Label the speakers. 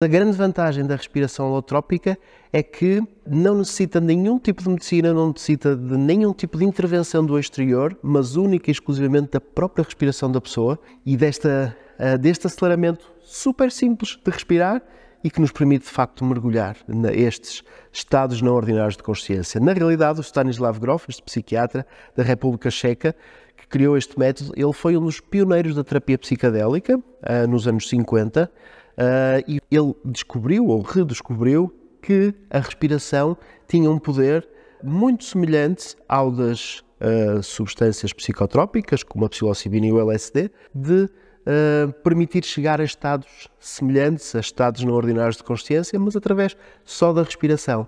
Speaker 1: A grande vantagem da respiração holotrópica é que não necessita de nenhum tipo de medicina, não necessita de nenhum tipo de intervenção do exterior, mas única e exclusivamente da própria respiração da pessoa e desta, eh, deste aceleramento super simples de respirar e que nos permite de facto mergulhar nestes estados não ordinários de consciência. Na realidade, o Stanislav Grof, este psiquiatra da República Checa, que criou este método, ele foi um dos pioneiros da terapia psicadélica eh, nos anos 50 Uh, e ele descobriu ou redescobriu que a respiração tinha um poder muito semelhante ao das uh, substâncias psicotrópicas, como a psilocibina e o LSD, de uh, permitir chegar a estados semelhantes, a estados não ordinários de consciência, mas através só da respiração.